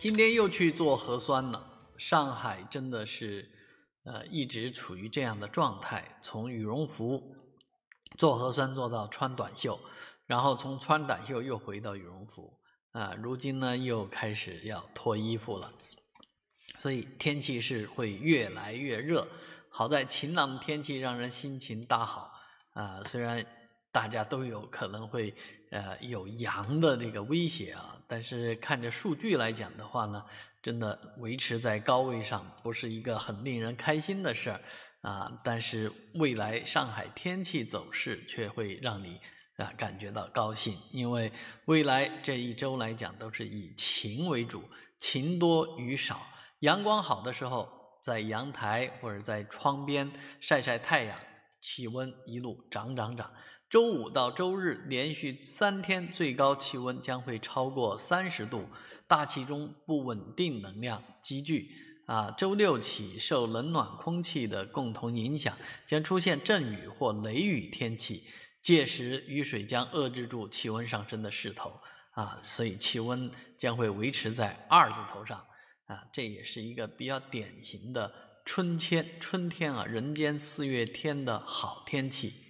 今天又去做核酸了。上海真的是，呃，一直处于这样的状态。从羽绒服做核酸做到穿短袖，然后从穿短袖又回到羽绒服，啊，如今呢又开始要脱衣服了。所以天气是会越来越热。好在晴朗的天气让人心情大好。啊，虽然。大家都有可能会，呃，有阳的这个威胁啊。但是看着数据来讲的话呢，真的维持在高位上，不是一个很令人开心的事儿啊。但是未来上海天气走势却会让你啊感觉到高兴，因为未来这一周来讲都是以晴为主，晴多雨少，阳光好的时候，在阳台或者在窗边晒晒太阳，气温一路涨涨涨。周五到周日连续三天最高气温将会超过三十度，大气中不稳定能量积聚，啊，周六起受冷暖空气的共同影响，将出现阵雨或雷雨天气，届时雨水将遏制住气温上升的势头，啊，所以气温将会维持在二字头上，啊，这也是一个比较典型的春天，春天啊，人间四月天的好天气。